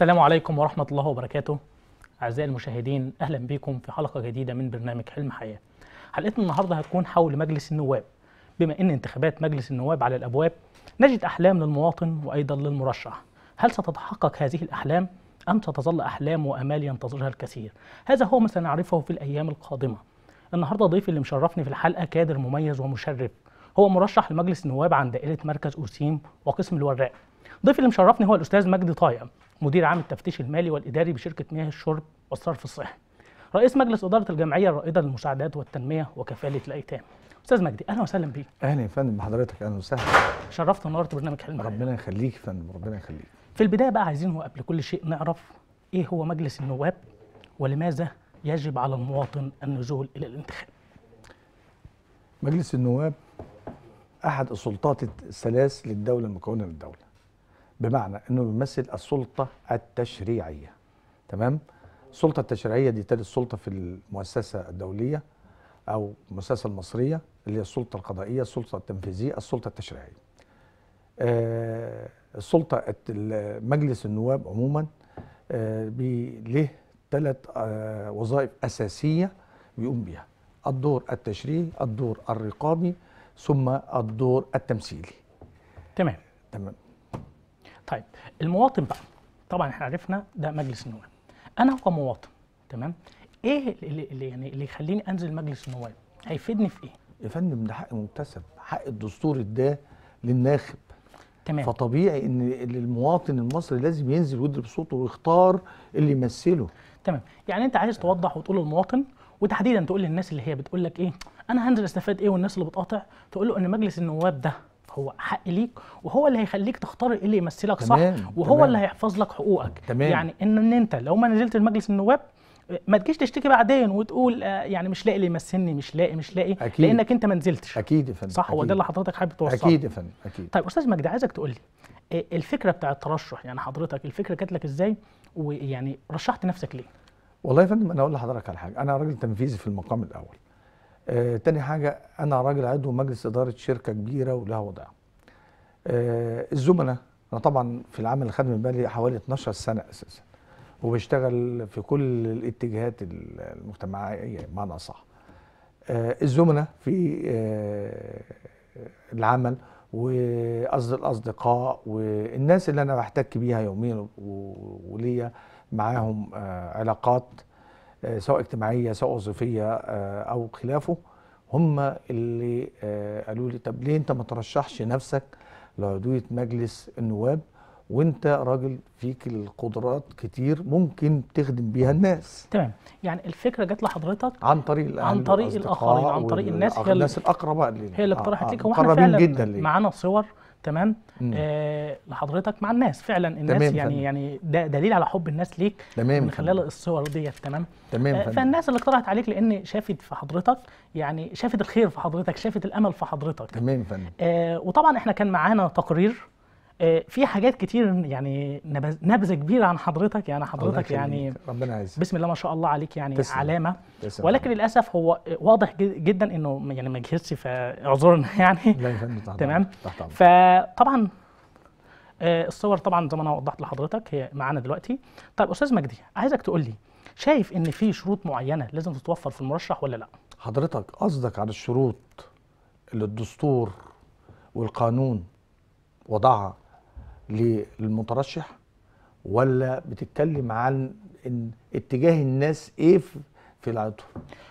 السلام عليكم ورحمة الله وبركاته أعزائي المشاهدين أهلا بكم في حلقة جديدة من برنامج حلم حياة حلقتنا النهاردة هتكون حول مجلس النواب بما أن انتخابات مجلس النواب على الأبواب نجد أحلام للمواطن وأيضا للمرشح هل ستتحقق هذه الأحلام أم ستظل أحلام وأمال ينتظرها الكثير هذا هو ما سنعرفه في الأيام القادمة النهاردة ضيفي اللي مشرفني في الحلقة كادر مميز ومشرف هو مرشح لمجلس النواب عن دائرة مركز أوسيم وقسم الوراق ضيف اللي مشرفني هو الاستاذ مجدي طايع مدير عام التفتيش المالي والاداري بشركه مياه الشرب والصرف الصحي رئيس مجلس اداره الجمعيه الرائده للمساعدات والتنميه وكفاله الايتام استاذ مجدي اهلا وسهلا بيك اهلا يا فندم بحضرتك اهلا وسهلا شرفت ونورت برنامج حلم ربنا يخليك يا فندم ربنا يخليك في البدايه بقى عايزين قبل كل شيء نعرف ايه هو مجلس النواب ولماذا يجب على المواطن النزول الى الانتخاب مجلس النواب احد السلطات الثلاث للدوله المكونه من الدوله بمعنى انه بيمثل السلطه التشريعيه تمام السلطه التشريعيه دي تالت سلطه في المؤسسه الدوليه او المؤسسه المصريه اللي هي السلطه القضائيه السلطه التنفيذيه السلطه التشريعيه آه السلطه مجلس النواب عموما آه له ثلاث آه وظائف اساسيه بيقوم بيها الدور التشريعي الدور الرقابي ثم الدور التمثيلي تمام تمام طيب المواطن بقى طبعا احنا عرفنا ده مجلس النواب انا كمواطن تمام ايه اللي يعني اللي يخليني انزل مجلس النواب هيفيدني في ايه يا فندم ده حق مكتسب حق الدستور ده للناخب تمام فطبيعي ان المواطن المصري لازم ينزل ويضرب صوته ويختار اللي يمثله تمام يعني انت عايز توضح وتقول للمواطن وتحديدا تقول للناس اللي هي بتقول لك ايه انا هنزل استفاد ايه والناس اللي بتقاطع تقول له ان مجلس النواب ده هو حق ليك وهو اللي هيخليك تختار ايه اللي يمثلك صح وهو تمام. اللي هيحفظ لك حقوقك تمام. يعني ان, إن انت لو ما نزلت المجلس النواب ما تجيش تشتكي بعدين وتقول آه، يعني مش لاقي اللي يمثلني مش لاقي مش لاقي أكيد. لانك انت ما نزلتش اكيد يا فندم صح هو ده اللي حضرتك حابب توصله اكيد يا فندم اكيد طيب استاذ مجدي عايزك تقول لي آه، الفكره بتاع الترشح يعني حضرتك الفكره جات لك ازاي ويعني رشحت نفسك ليه والله يا فندم انا اقول لحضرتك على حاجه انا راجل تنفيذي في المقام الاول آه تاني حاجة أنا راجل عضو مجلس إدارة شركة كبيرة ولها وضعها. آه الزملاء أنا طبعا في العمل الخدمي بقالي حوالي 12 سنة أساسا وبشتغل في كل الاتجاهات المجتمعية بمعنى أصح. آه الزملاء في آه العمل وقصد الأصدقاء والناس اللي أنا بحتك بيها يوميا وليا معاهم آه علاقات آه، سواء اجتماعيه سواء وظيفيه آه، او خلافه هم اللي آه، قالوا لي طب ليه انت ما ترشحش نفسك لعضويه مجلس النواب وانت راجل فيك القدرات كتير ممكن تخدم بيها الناس تمام يعني الفكره جت لحضرتك عن طريق عن طريق الاخرين عن طريق الناس هي الناس الاقرباء لينا هي اللي اقترحت ليك هو احنا فعلا معانا صور تمام آه لحضرتك مع الناس فعلا الناس تمام يعني فن. يعني ده دليل على حب الناس ليك تمام من خلال فن. الصور ديت تمام تمام آه فالناس اللي اقترحت عليك لان شافت في حضرتك يعني شافت الخير في حضرتك شافت الامل في حضرتك تمام فندم آه وطبعا احنا كان معانا تقرير آه، في حاجات كتير يعني نبذه كبيره عن حضرتك يعني حضرتك يعني ربنا يعزك بسم الله ما شاء الله عليك يعني تسلم. علامه تسلم. ولكن للاسف هو واضح جدا انه يعني ما جهزش فاعذرنا يعني لا تمام فطبعا آه، الصور طبعا زي ما انا وضحت لحضرتك هي معانا دلوقتي طيب استاذ مجدي عايزك تقول لي شايف ان في شروط معينه لازم تتوفر في المرشح ولا لا حضرتك قصدك على الشروط اللي الدستور والقانون وضعها للمترشح ولا بتتكلم عن إن اتجاه الناس ايه في العطف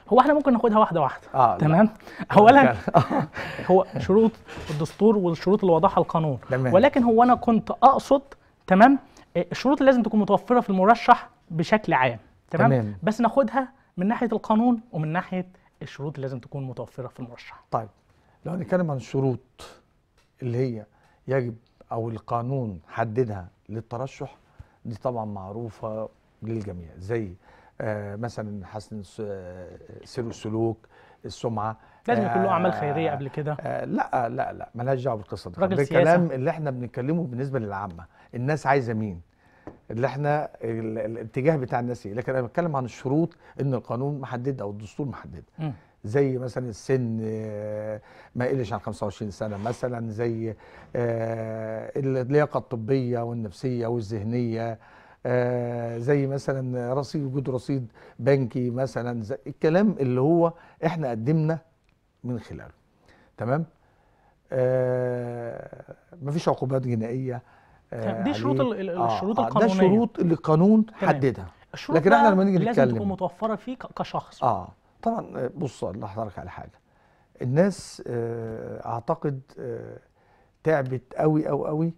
هو احنا ممكن ناخدها واحده واحده آه تمام لا. اولا آه. هو شروط الدستور والشروط اللي وضعها القانون تمام. ولكن هو انا كنت اقصد تمام آه، الشروط اللي لازم تكون متوفره في المرشح بشكل عام تمام, تمام. بس ناخدها من ناحيه القانون ومن ناحيه الشروط اللي لازم تكون متوفره في المرشح طيب لو هنتكلم عن الشروط اللي هي يجب او القانون حددها للترشح دي طبعا معروفه للجميع زي آه، مثلا حسن سير آه، السلوك السمعه لازم يكون له آه، اعمال خيريه قبل كده لا لا لا مالهاش دعوه بالقصه دي راجل الكلام اللي احنا بنتكلمه بالنسبه للعامه الناس عايزه مين اللي احنا الاتجاه بتاع الناس ايه لكن انا بتكلم عن الشروط ان القانون محدد او الدستور محدد زي مثلا السن آه، ما يقلش عن 25 سنه مثلا زي آه، اللياقه الطبيه والنفسيه والذهنيه آه، زي مثلا رصيد وجود رصيد بنكي مثلا زي الكلام اللي هو احنا قدمنا من خلاله تمام مفيش عقوبات جنائيه طيب، دي شروط الشروط القانونيه ده الشروط اللي القانون حددها لكن احنا لما نيجي نتكلم لازم تكون متوفره فيه كشخص اه طبعا آه، بص اقول لحضرتك على حاجه الناس آه، اعتقد آه، تعبت قوي قوي قوي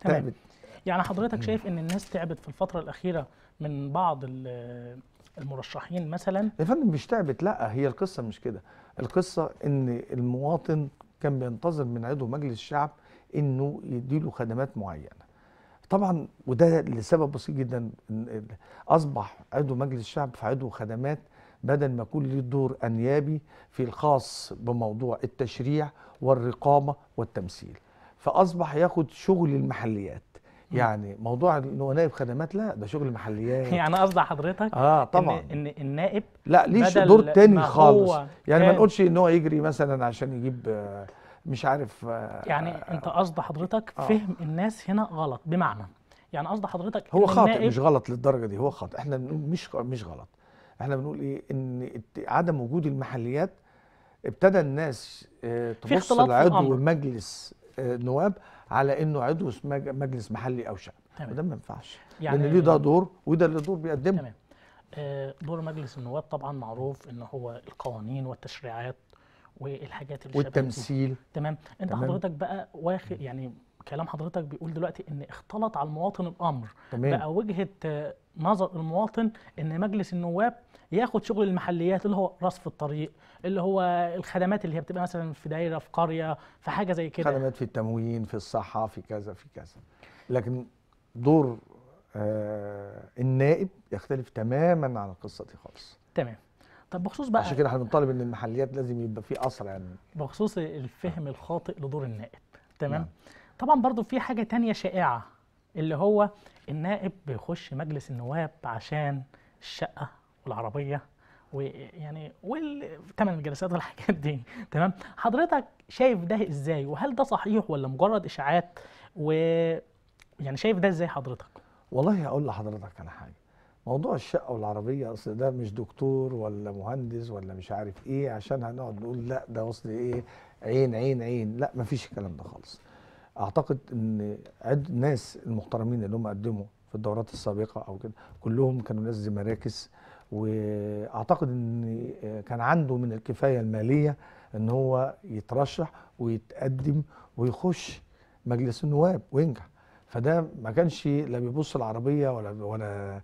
تعبت يعني حضرتك شايف ان الناس تعبت في الفتره الاخيره من بعض المرشحين مثلا يا فندم مش تعبت لا هي القصه مش كده القصه ان المواطن كان بينتظر من عضو مجلس الشعب انه يديله خدمات معينه طبعا وده لسبب بسيط جدا اصبح عضو مجلس الشعب فعضو خدمات بدل ما يكون له دور انيابي في الخاص بموضوع التشريع والرقابه والتمثيل فاصبح ياخد شغل المحليات يعني موضوع انه نائب خدمات لا ده شغل محليات يعني قصدي حضرتك اه طبعا ان, إن النائب لا ليه دور تاني خالص يعني ما نقولش ان هو يجري مثلا عشان يجيب آه مش عارف آه، يعني آه، انت قصد حضرتك آه. فهم الناس هنا غلط بمعنى يعني قصد حضرتك هو خاطئ مش غلط للدرجه دي هو خاطئ احنا بنقول مش مش غلط احنا بنقول ايه ان عدم وجود المحليات ابتدى الناس آه، تبص لعضو مجلس نواب على انه عضو مجلس محلي او شعب وده ما ينفعش يعني لان ليه ده يعني دور وده اللي دور بيقدمه تمام دور مجلس النواب طبعا معروف ان هو القوانين والتشريعات والحاجات اللي والتمثيل فيه. تمام انت تمام. حضرتك بقى واخد يعني كلام حضرتك بيقول دلوقتي ان اختلط على المواطن الامر تمام. بقى وجهه آه، نظر المواطن ان مجلس النواب ياخد شغل المحليات اللي هو رصف الطريق اللي هو الخدمات اللي هي بتبقى مثلا في دايره في قريه في حاجه زي كده خدمات في التموين في الصحه في كذا في كذا لكن دور آه النائب يختلف تماما عن القصه دي خالص تمام طب بخصوص بقى عشان كده احنا بنطالب ان المحليات لازم يبقى في اسرع يعني بخصوص الفهم نعم. الخاطئ لدور النائب تمام نعم. طبعا برضو في حاجه تانية شائعه اللي هو النائب بيخش مجلس النواب عشان الشقه والعربيه ويعني والثمن الجلسات والحاجات دي تمام حضرتك شايف ده ازاي وهل ده صحيح ولا مجرد اشاعات و يعني شايف ده ازاي حضرتك والله هقول لحضرتك على حاجه موضوع الشقه والعربيه اصل ده مش دكتور ولا مهندس ولا مش عارف ايه عشان هنقعد نقول لا ده اصل ايه عين عين عين لا مفيش الكلام ده خالص اعتقد ان عد الناس المحترمين اللي هم قدموا في الدورات السابقه او كده كلهم كانوا ناس زي مراكز واعتقد ان كان عنده من الكفايه الماليه ان هو يترشح ويتقدم ويخش مجلس النواب وينجح فده ما كانش لا بيبص العربيه ولا ولا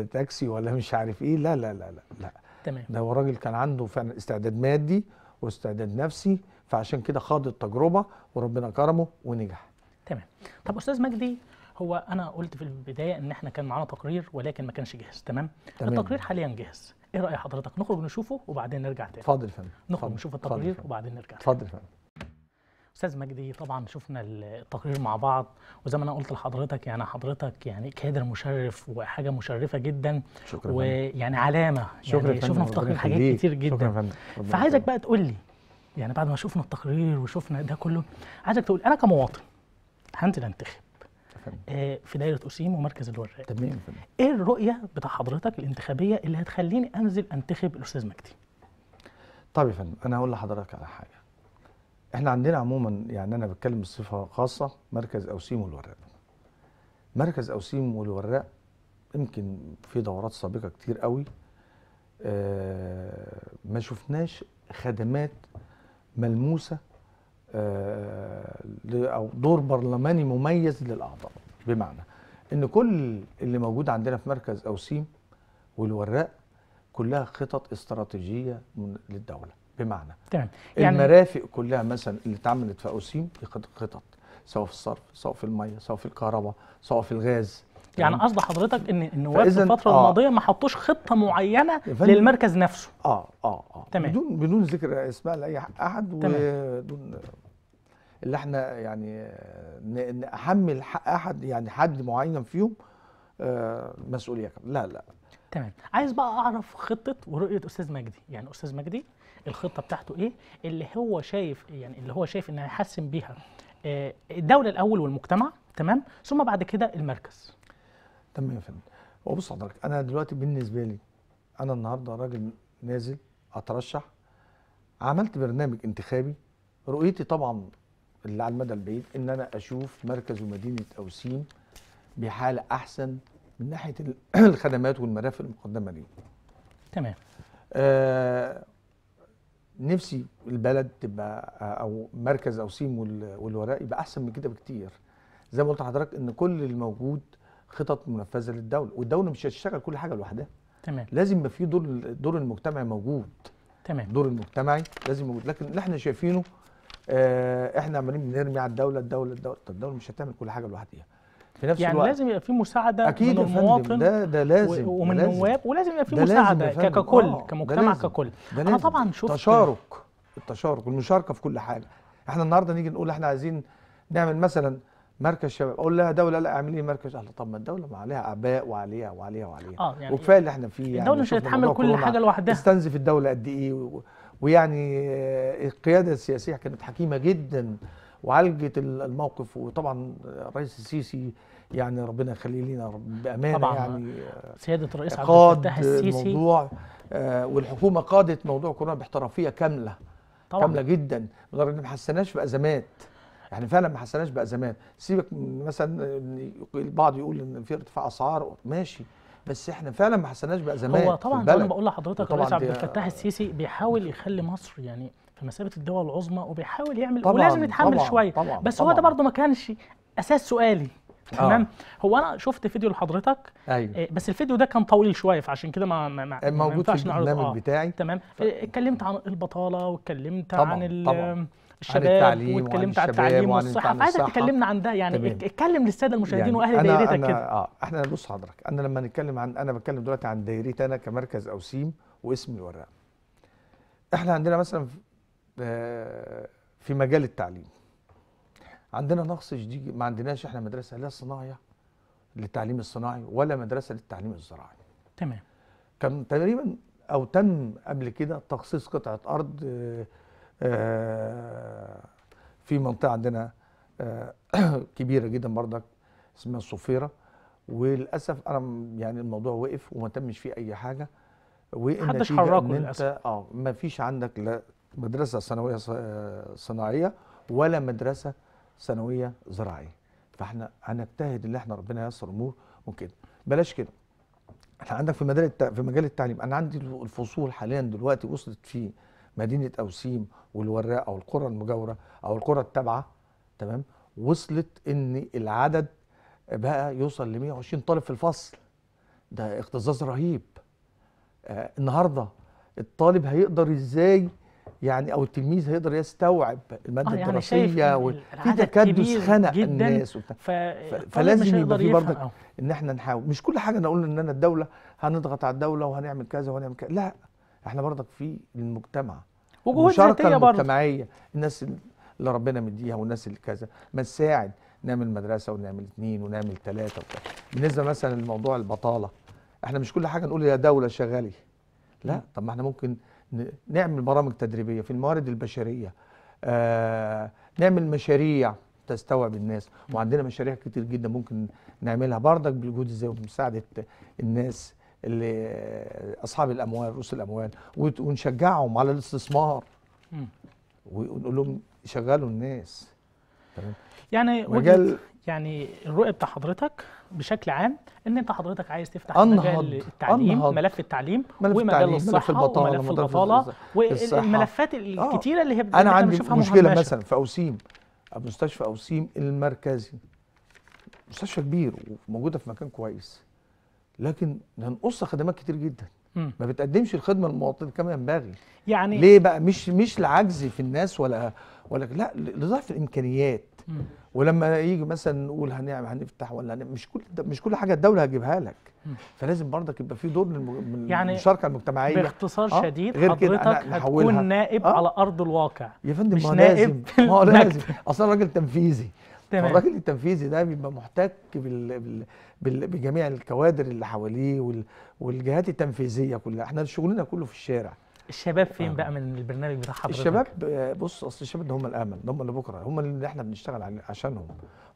تاكسي ولا مش عارف ايه لا لا لا لا, لا. تمام ده هو الراجل كان عنده فعلا استعداد مادي واستعداد نفسي فعشان كده خاض التجربه وربنا كرمه ونجح تمام طب استاذ مجدي هو انا قلت في البدايه ان احنا كان معانا تقرير ولكن ما كانش جاهز تمام, تمام. التقرير حاليا جاهز ايه راي حضرتك نخرج نشوفه وبعدين نرجع تاني اتفضل يا فندم نخرج نشوف التقرير وبعدين نرجع اتفضل يا فندم استاذ مجدي طبعا شفنا التقرير مع بعض وزي ما انا قلت لحضرتك يعني حضرتك يعني كادر مشرف وحاجه مشرفه جدا شكرا ويعني علامه يعني شكرا يعني شفنا في التقرير حاجات كتير جدا شكرا فعايزك بقى تقول لي يعني بعد ما شفنا التقرير وشفنا ده كله عايزك تقول انا كمواطن هنزل انتخب آه، في دايره اسيم ومركز الوراق تمام ايه الرؤيه بتاع حضرتك الانتخابيه اللي هتخليني انزل انتخب الاستاذ مجدي طب يا فندم انا هقول لحضرتك على حاجه احنا عندنا عموما يعني انا بتكلم بصفه خاصه مركز اوسيم والوراق مركز اوسيم والوراق يمكن في دورات سابقه كتير قوي آه، ما شفناش خدمات ملموسه آه، او دور برلماني مميز للاعضاء بمعنى ان كل اللي موجود عندنا في مركز اوسيم والوراق كلها خطط استراتيجيه للدوله بمعنى تمام يعني, يعني المرافق كلها مثلا اللي اتعملت في اوسيم خطط سواء في الصرف سواء في الميه سواء في الكهرباء سواء في الغاز يعني قصد حضرتك ان ان في الفتره آه الماضيه ما حطوش خطه معينه للمركز نفسه اه اه اه تمام بدون بدون ذكر اسماء لاي احد ودون اللي احنا يعني نحمل احد يعني حد معين فيهم آه، مسؤوليه لا لا تمام عايز بقى اعرف خطه ورؤيه استاذ مجدي يعني استاذ مجدي الخطه بتاعته ايه اللي هو شايف يعني اللي هو شايف ان هيحسن بيها آه، الدوله الاول والمجتمع تمام ثم بعد كده المركز تمام يا فندم هو بص حضرتك انا دلوقتي بالنسبه لي انا النهارده راجل نازل اترشح عملت برنامج انتخابي رؤيتي طبعا اللي على المدى البعيد ان انا اشوف مركز ومدينه اوسيم بحاله احسن من ناحيه الخدمات والمرافق المقدمه ليه تمام آه نفسي البلد تبقى او مركز او سيم والوراء يبقى احسن من كده بكتير زي ما قلت لحضرتك ان كل الموجود خطط منفذه للدوله والدوله مش هتشتغل كل حاجه لوحدها تمام لازم يبقى في دور الدور المجتمعي موجود تمام الدور المجتمعي لازم موجود لكن اللي احنا شايفينه آه، احنا عمالين بنرمي على الدوله الدوله الدوله طب الدوله مش هتعمل كل حاجه لوحدها في نفس يعني الوقت. لازم يبقى في مساعده أكيد من المواطن ده ده لازم ومن النواب ولازم يبقى في مساعده ككل آه كمجتمع ككل انا طبعا شفت تشارك التشارك والمشاركه في كل حاجه احنا النهارده نيجي نقول احنا عايزين نعمل مثلا مركز شباب اقول لها دوله لا اعملي إيه مركز اهل طب ما الدوله ما عليها اعباء وعليها وعليها وعليها آه يعني وكفايه اللي احنا فيه يعني الدوله مش هتتحمل كل حاجه لوحدها تستنزف الدوله قد ايه ويعني القياده السياسيه كانت حكيمه جدا وعالجت الموقف وطبعا الرئيس السيسي يعني ربنا يخليه لينا بامانه طبعا يعني سياده الرئيس عبد الفتاح السيسي الموضوع آه، والحكومه قادت موضوع كورونا باحترافيه كامله طبعا كامله جدا لدرجه ما حسناش بازمات يعني فعلا ما حسناش بازمات سيبك مثلا البعض يقول ان في ارتفاع اسعار ماشي بس احنا فعلا ما حسناش بازمات هو طبعا انا بقول لحضرتك الرئيس عبد الفتاح السيسي بيحاول يخلي مصر يعني في مثابه الدول العظمى وبيحاول يعمل طبعًا ولازم يتحمل طبعًا شويه طبعًا بس طبعًا هو ده برضه ما كانش اساس سؤالي آه. تمام آه. هو انا شفت فيديو لحضرتك ايوه آه، بس الفيديو ده كان طويل شويه فعشان كده ما ما موجود في البرنامج آه. بتاعي تمام ف... آه، اتكلمت عن البطاله واتكلمت طبعًا عن طبعًا. الشباب عن التعليم واتكلمت عن التعليم والصحه فعايزك تكلمنا عن ده يعني تمام. اتكلم للساده المشاهدين يعني واهل دايرتك كده اه احنا بص حضرتك انا لما نتكلم عن انا بتكلم دلوقتي عن دايرتي انا كمركز اوسيم واسم الوراق احنا عندنا مثلا آه، في مجال التعليم عندنا نقص شديد ما عندناش احنا مدرسه لا صناعيه للتعليم الصناعي ولا مدرسه للتعليم الزراعي تمام كان تقريبا او تم قبل كده تخصيص قطعه ارض آه، آه، في منطقه عندنا كبيره جدا برضك اسمها الصفيره وللاسف انا يعني الموضوع وقف وما تمش فيه اي حاجه حدش حركه للاسف اه ما فيش عندك لا مدرسه ثانويه صناعيه ولا مدرسه ثانويه زراعيه فاحنا هنجتهد اللي احنا ربنا ييسر امور ممكن بلاش كده احنا عندك في مجال في مجال التعليم انا عندي الفصول حاليا دلوقتي وصلت في مدينه اوسيم والوراق او القرى المجاوره او القرى التابعه تمام وصلت ان العدد بقى يوصل ل 120 طالب في الفصل ده اكتظاظ رهيب آه النهارده الطالب هيقدر ازاي يعني او التلميذ هيقدر يستوعب الماده آه يعني الدراسيه وفي تكدس خنق الناس وبتاع ف... آه، فلازم يبقى في برضك ان احنا نحاول مش كل حاجه نقول ان انا الدوله هنضغط على الدوله وهنعمل كذا وهنعمل كذا لا احنا برضك في المجتمع المشاركه المجتمعيه الناس اللي ربنا مديها والناس اللي كذا ما نساعد نعمل مدرسه ونعمل اثنين ونعمل ثلاثه وبتاع بالنسبه مثلا لموضوع البطاله احنا مش كل حاجه نقول يا دوله شغالي لا طب ما احنا ممكن نعمل برامج تدريبيه في الموارد البشريه آه، نعمل مشاريع تستوعب الناس وعندنا مشاريع كتير جدا ممكن نعملها بردك بالجهود ازاي ومساعده الناس اللي اصحاب الاموال رؤوس الاموال ونشجعهم على الاستثمار ونقول لهم شغلوا الناس يعني مجال يعني الرؤيه بتاع حضرتك بشكل عام ان انت حضرتك عايز تفتح أنهض. مجال التعليم أنهض. ملف التعليم ملف ومجال التعليم. الصحه ملف البطاله وملف البطاله والملفات آه. الكتيره آه. اللي هي انا عندي مشكله مثلا في اوسيم مستشفى اوسيم المركزي مستشفى كبير وموجوده في مكان كويس لكن هنقص خدمات كتير جدا ما بتقدمش الخدمه للمواطن كما ينبغي يعني ليه بقى مش مش لعجز في الناس ولا ولا لا لضعف الامكانيات مم. ولما يجي مثلا نقول هنعمل هنفتح ولا هنعمل مش كل مش كل حاجه الدوله هتجيبها لك فلازم برضك يبقى في دور للم... يعني المشاركه المجتمعيه باختصار آه؟ شديد غير حضرتك هتكون نائب آه؟ على ارض الواقع يا فندم مش ما نائب ما هو لازم اصلا راجل تنفيذي تمام الراجل التنفيذي ده بيبقى محتك بال... بال... بال... بجميع الكوادر اللي حواليه وال... والجهات التنفيذيه كلها احنا شغلنا كله في الشارع الشباب فين آه. بقى من البرنامج بتاع حضرتك؟ الشباب آه، بص اصل الشباب ده هم الامل ده هم اللي بكره هم اللي احنا بنشتغل عشانهم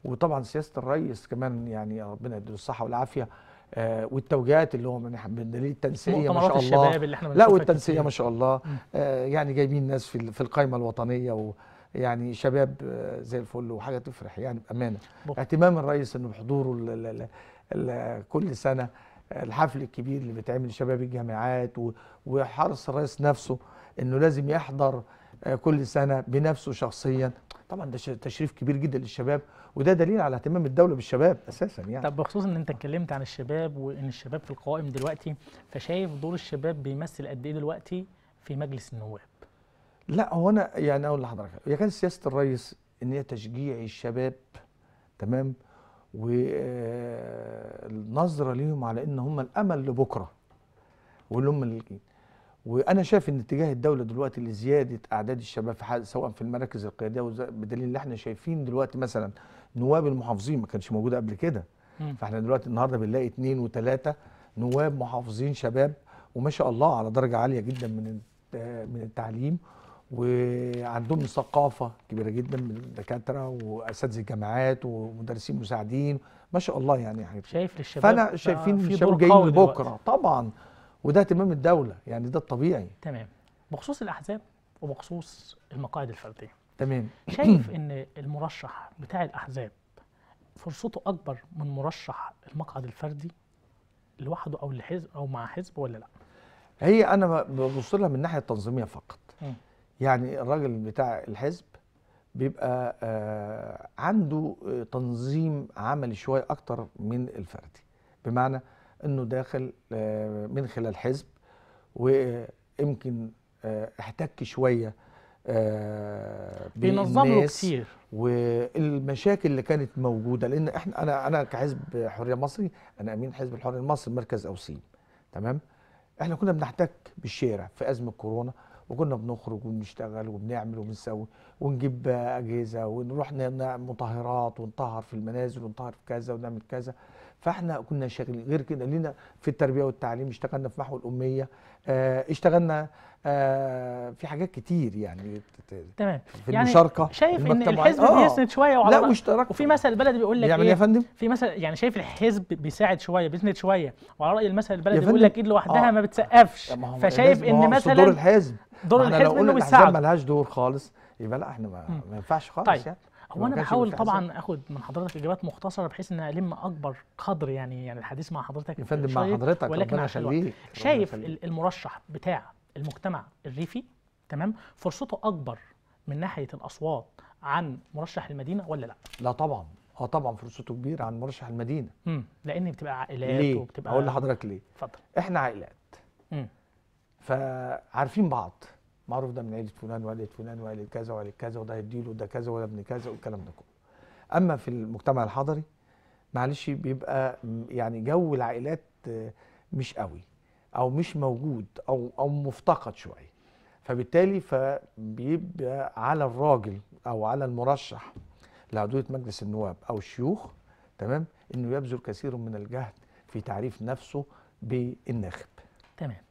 وطبعا سياسه الريس كمان يعني ربنا يديله الصحه والعافيه آه والتوجيهات اللي هو من دليل التنسيقيه ما شاء الله اللي احنا لا والتنسيقيه ما شاء الله آه يعني جايبين ناس في في القايمه الوطنيه ويعني شباب آه، زي الفل وحاجه تفرح يعني بامانه اهتمام الرئيس انه بحضوره كل سنه الحفل الكبير اللي بيتعمل لشباب الجامعات وحرص الرئيس نفسه انه لازم يحضر آه، كل سنه بنفسه شخصيا طبعا ده تشريف كبير جدا للشباب وده دليل على اهتمام الدوله بالشباب اساسا يعني طب بخصوص ان انت اتكلمت عن الشباب وان الشباب في القوائم دلوقتي فشايف دور الشباب بيمثل قد ايه دلوقتي في مجلس النواب لا هو انا يعني اقول لحضرتك هي كانت سياسه الرئيس ان هي تشجيع الشباب تمام والنظره ليهم على ان هم الامل لبكره واللي وانا شايف ان اتجاه الدوله دلوقتي لزياده اعداد الشباب في سواء في المراكز القياديه بدليل اللي احنا شايفين دلوقتي مثلا نواب المحافظين ما كانش موجود قبل كده فاحنا دلوقتي النهارده بنلاقي اثنين وثلاثه نواب محافظين شباب وما شاء الله على درجه عاليه جدا من من التعليم وعندهم ثقافه كبيره جدا من دكاتره واساتذه جامعات ومدرسين مساعدين ما شاء الله يعني حاجة. شايف للشباب فانا شايفين في الشباب جايين بكره دلوقتي. طبعا وده اهتمام الدوله يعني ده الطبيعي تمام بخصوص الاحزاب وبخصوص المقاعد الفرديه تمام شايف ان المرشح بتاع الاحزاب فرصته اكبر من مرشح المقعد الفردي لوحده او لحزب او مع حزب ولا لا هي انا ببص لها من الناحيه التنظيميه فقط م. يعني الراجل بتاع الحزب بيبقى آه، عنده آه، تنظيم عملي شويه اكتر من الفردي بمعنى انه داخل آه، من خلال حزب ويمكن احتك شويه بينظم له كتير والمشاكل اللي كانت موجوده لان احنا انا انا كحزب حريه مصري انا امين حزب الحريه المصري مركز اوسيم تمام احنا كنا بنحتك بالشارع في ازمه كورونا وكنا بنخرج وبنشتغل وبنعمل وبنسوي ونجيب اجهزه ونروح مطهرات ونطهر في المنازل ونطهر في كذا ونعمل كذا فاحنا كنا شغالين غير كده لينا في التربيه والتعليم اشتغلنا في محو الاميه آه، اشتغلنا آه، في حاجات كتير يعني تمام في يعني المشاركه شايف ان الحزب آه،, آه بيسند شويه وعلى لا واشتراك وفي مثل البلد بيقول لك يعني يا إيه؟ فندم في مثل يعني شايف الحزب بيساعد شويه بيسند شويه وعلى راي المثل البلدي بيقول لك ايد لوحدها آه ما بتسقفش فشايف ان مثلا صدور الحزب دور الحزب انه بيساعد ما لهاش دور خالص يبقى لا احنا ما, ما ينفعش خالص طيب. يعني هو انا بحاول طبعا اخد من حضرتك اجابات مختصره بحيث ان الم اكبر قدر يعني يعني الحديث مع حضرتك يا مع حضرتك ولكن ربنا يخليك شايف المرشح بتاع المجتمع الريفي تمام فرصته اكبر من ناحيه الاصوات عن مرشح المدينه ولا لا؟ لا طبعا اه طبعا فرصته كبيره عن مرشح المدينه امم لان بتبقى عائلات ليه؟ وبتبقى اقول لحضرتك ليه؟ اتفضل احنا عائلات امم فعارفين بعض معروف ده من عيله فلان وعيله فلان وعيله كذا وعيله كذا وده هيديله ده كذا وده ابن كذا والكلام ده كله اما في المجتمع الحضري معلش بيبقى يعني جو العائلات مش قوي او مش موجود او او مفتقد شويه فبالتالي فبيبقى على الراجل او على المرشح لعضويه مجلس النواب او الشيوخ تمام انه يبذل كثير من الجهد في تعريف نفسه بالناخب تمام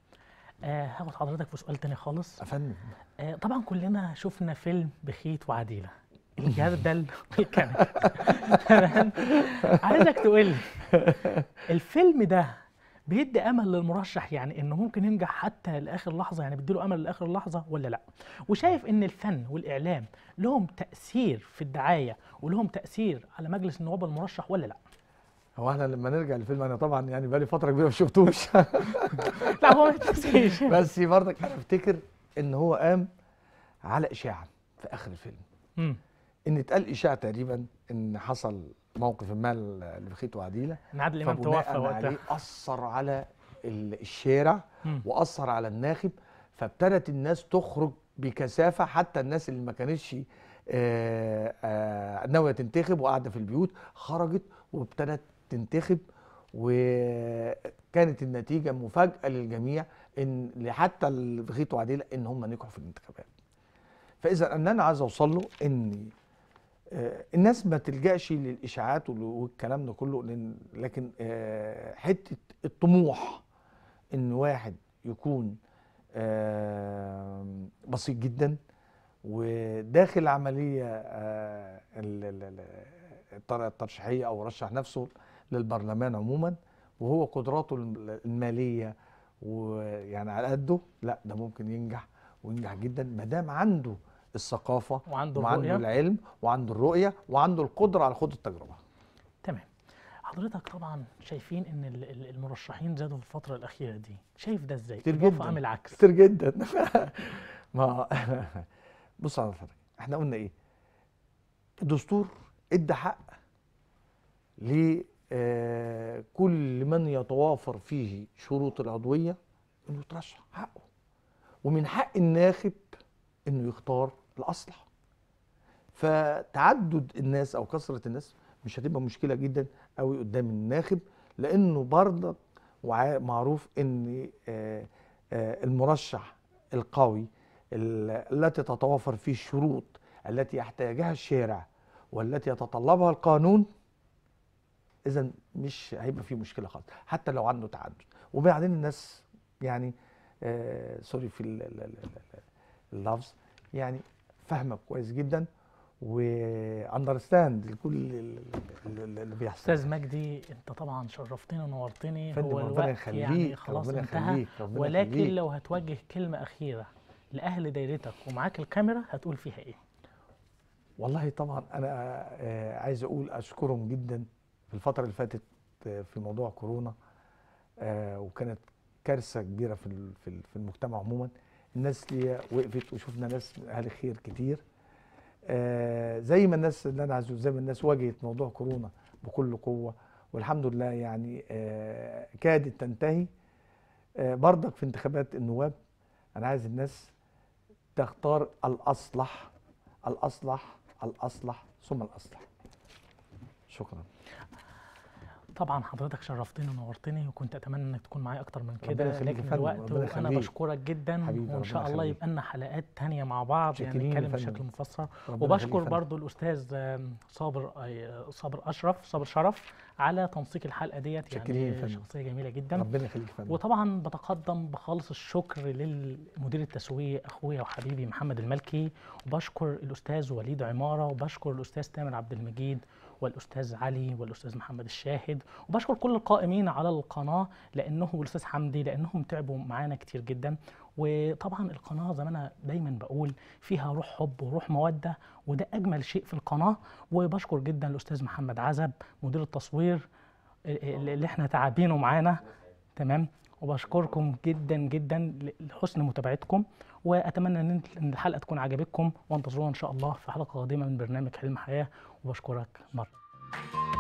آه هاخد حضرتك في سؤال تاني خالص افندم آه طبعا كلنا شفنا فيلم بخيت وعديله الجردل والكنب تمام عايزك تقول لي الفيلم ده بيدي امل للمرشح يعني انه ممكن ينجح حتى لاخر لحظه يعني بيدي له امل لاخر لحظه ولا لا وشايف ان الفن والاعلام لهم تاثير في الدعايه ولهم تاثير على مجلس النواب المرشح ولا لا هو احنا لما نرجع للفيلم انا طبعا يعني بقالي فتره كبيره ما شفتوش لا هو ما بس برضك انا افتكر ان هو قام على اشاعه في اخر الفيلم ان اتقال اشاعه تقريبا ان حصل موقف ما لبخيت وعديله ان عادل امام توفى وقتها اثر على الشارع واثر على الناخب فابتدت الناس تخرج بكثافه حتى الناس اللي ما كانتش آه، آه، ناويه تنتخب وقاعده في البيوت خرجت وابتدت تنتخب وكانت النتيجه مفاجاه للجميع ان حتى الغيط وعديله ان هم نجحوا في الانتخابات. فاذا اللي انا عايز اوصل له ان آه، الناس ما تلجاش للاشاعات والكلام ده كله لكن آه، حته الطموح ان واحد يكون آه، بسيط جدا وداخل عمليه الترشيحيه او رشح نفسه للبرلمان عموما وهو قدراته الماليه ويعني على قده لا ده ممكن ينجح وينجح جدا ما دام عنده الثقافه وعنده, وعنده العلم وعنده الرؤيه وعنده القدره على خوض التجربه. تمام. حضرتك طبعا شايفين ان المرشحين زادوا في الفتره الاخيره دي، شايف ده ازاي؟ كتير جدا عامل العكس كتير جدا ما بص على حضرتك احنا قلنا ايه؟ الدستور ادى حق ل آه، كل من يتوافر فيه شروط العضوية انه يترشح حقه ومن حق الناخب انه يختار الاصلح فتعدد الناس او كثره الناس مش هتبقى مشكله جدا قوي قدام الناخب لانه برضك معروف ان آه، آه، المرشح القوي التي تتوافر فيه الشروط التي يحتاجها الشارع والتي يتطلبها القانون اذا مش هيبقى فيه مشكله خالص حتى لو عنده تعدد وبعدين الناس يعني آه سوري في اللفظ يعني فاهمه كويس جدا واندرستاند لكل اللي بيحصل استاذ مجدي انت طبعا شرفتني ونورتني هو ربنا يخليك يعني خلاص ربنا انتهى ربنا ولكن خليك. لو هتوجه كلمه اخيره لاهل دايرتك ومعاك الكاميرا هتقول فيها ايه والله طبعا انا آه، عايز اقول اشكرهم جدا في الفترة اللي فاتت آه، في موضوع كورونا آه، وكانت كارثة كبيرة في المجتمع عموما الناس اللي وقفت وشفنا ناس أهل خير كتير آه، زي ما الناس اللي أنا عايزه زي ما الناس واجهت موضوع كورونا بكل قوة والحمد لله يعني كادت تنتهي برضك في انتخابات النواب أنا عايز الناس تختار الأصلح الأصلح الأصلح ثم الأصلح شكرا طبعا حضرتك شرفتني ونورتني وكنت اتمنى انك تكون معايا اكتر من كده لكن الوقت وانا بشكرك جدا وان شاء الله يبقى لنا حلقات ثانيه مع بعض يعني نتكلم بشكل مفصل وبشكر برضو الاستاذ صابر آه، صابر اشرف صابر شرف على تنسيق الحلقه ديت يعني شخصيه جميله جدا ربنا يخليك فندم وطبعا بتقدم بخالص الشكر للمدير التسويق اخويا وحبيبي محمد الملكي وبشكر الاستاذ وليد عماره وبشكر الاستاذ تامر عبد المجيد والاستاذ علي والاستاذ محمد الشاهد وبشكر كل القائمين على القناه لانهم والاستاذ حمدي لانهم تعبوا معانا كتير جدا وطبعا القناه زي ما انا دايما بقول فيها روح حب وروح موده وده اجمل شيء في القناه وبشكر جدا الاستاذ محمد عزب مدير التصوير اللي احنا تعبينه معانا تمام وبشكركم جدا جدا لحسن متابعتكم واتمنى ان الحلقه تكون عجبتكم وانتظرونا ان شاء الله في حلقه قادمه من برنامج حلم حياه وبشكرك مره